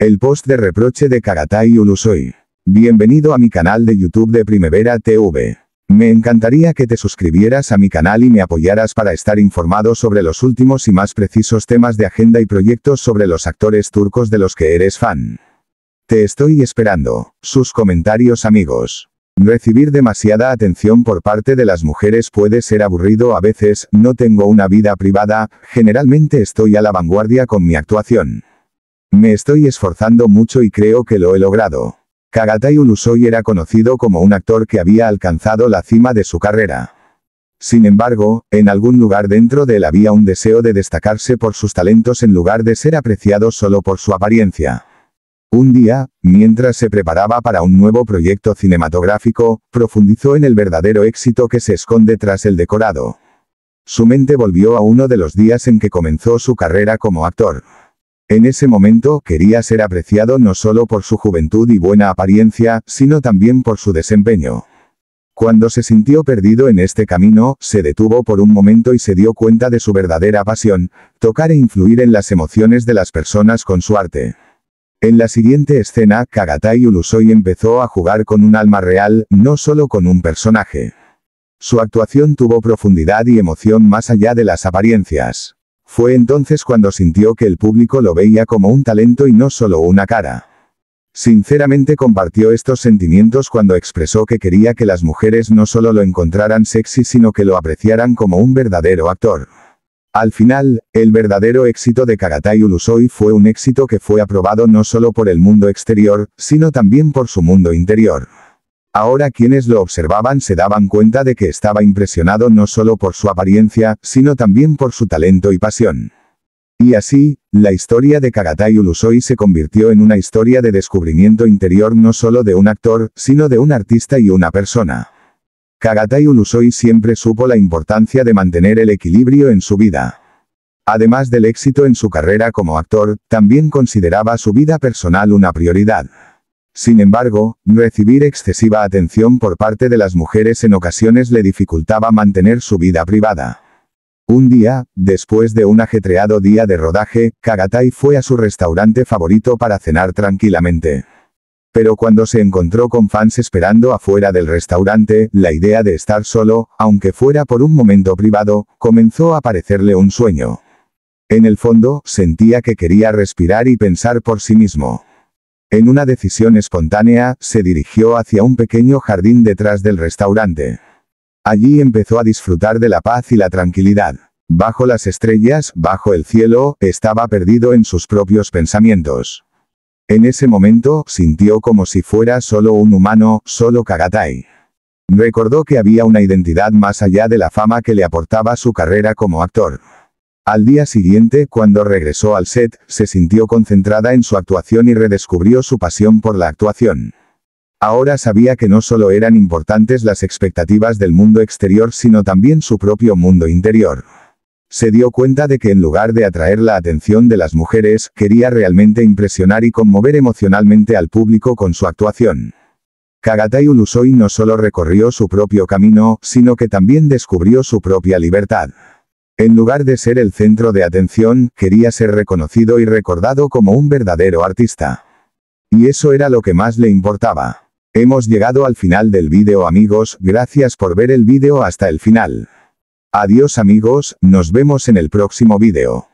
El post de reproche de Kagatai Ulusoy. Bienvenido a mi canal de YouTube de Primavera TV. Me encantaría que te suscribieras a mi canal y me apoyaras para estar informado sobre los últimos y más precisos temas de agenda y proyectos sobre los actores turcos de los que eres fan. Te estoy esperando. Sus comentarios amigos. Recibir demasiada atención por parte de las mujeres puede ser aburrido a veces, no tengo una vida privada, generalmente estoy a la vanguardia con mi actuación. Me estoy esforzando mucho y creo que lo he logrado. Kagatai Ulusoy era conocido como un actor que había alcanzado la cima de su carrera. Sin embargo, en algún lugar dentro de él había un deseo de destacarse por sus talentos en lugar de ser apreciado solo por su apariencia. Un día, mientras se preparaba para un nuevo proyecto cinematográfico, profundizó en el verdadero éxito que se esconde tras el decorado. Su mente volvió a uno de los días en que comenzó su carrera como actor. En ese momento quería ser apreciado no solo por su juventud y buena apariencia, sino también por su desempeño. Cuando se sintió perdido en este camino, se detuvo por un momento y se dio cuenta de su verdadera pasión, tocar e influir en las emociones de las personas con su arte. En la siguiente escena, Kagatai Ulusoy empezó a jugar con un alma real, no solo con un personaje. Su actuación tuvo profundidad y emoción más allá de las apariencias. Fue entonces cuando sintió que el público lo veía como un talento y no solo una cara. Sinceramente compartió estos sentimientos cuando expresó que quería que las mujeres no solo lo encontraran sexy sino que lo apreciaran como un verdadero actor. Al final, el verdadero éxito de Kagatai Ulusoy fue un éxito que fue aprobado no solo por el mundo exterior, sino también por su mundo interior. Ahora quienes lo observaban se daban cuenta de que estaba impresionado no solo por su apariencia, sino también por su talento y pasión. Y así, la historia de Kagatai Ulusoi se convirtió en una historia de descubrimiento interior no solo de un actor, sino de un artista y una persona. Kagatai Ulusoi siempre supo la importancia de mantener el equilibrio en su vida. Además del éxito en su carrera como actor, también consideraba su vida personal una prioridad. Sin embargo, recibir excesiva atención por parte de las mujeres en ocasiones le dificultaba mantener su vida privada. Un día, después de un ajetreado día de rodaje, Kagatai fue a su restaurante favorito para cenar tranquilamente. Pero cuando se encontró con fans esperando afuera del restaurante, la idea de estar solo, aunque fuera por un momento privado, comenzó a parecerle un sueño. En el fondo, sentía que quería respirar y pensar por sí mismo. En una decisión espontánea, se dirigió hacia un pequeño jardín detrás del restaurante. Allí empezó a disfrutar de la paz y la tranquilidad. Bajo las estrellas, bajo el cielo, estaba perdido en sus propios pensamientos. En ese momento, sintió como si fuera solo un humano, solo Kagatai. Recordó que había una identidad más allá de la fama que le aportaba su carrera como actor. Al día siguiente, cuando regresó al set, se sintió concentrada en su actuación y redescubrió su pasión por la actuación. Ahora sabía que no solo eran importantes las expectativas del mundo exterior, sino también su propio mundo interior. Se dio cuenta de que en lugar de atraer la atención de las mujeres, quería realmente impresionar y conmover emocionalmente al público con su actuación. Kagatai Ulusoi no solo recorrió su propio camino, sino que también descubrió su propia libertad. En lugar de ser el centro de atención, quería ser reconocido y recordado como un verdadero artista. Y eso era lo que más le importaba. Hemos llegado al final del vídeo amigos, gracias por ver el vídeo hasta el final. Adiós amigos, nos vemos en el próximo vídeo.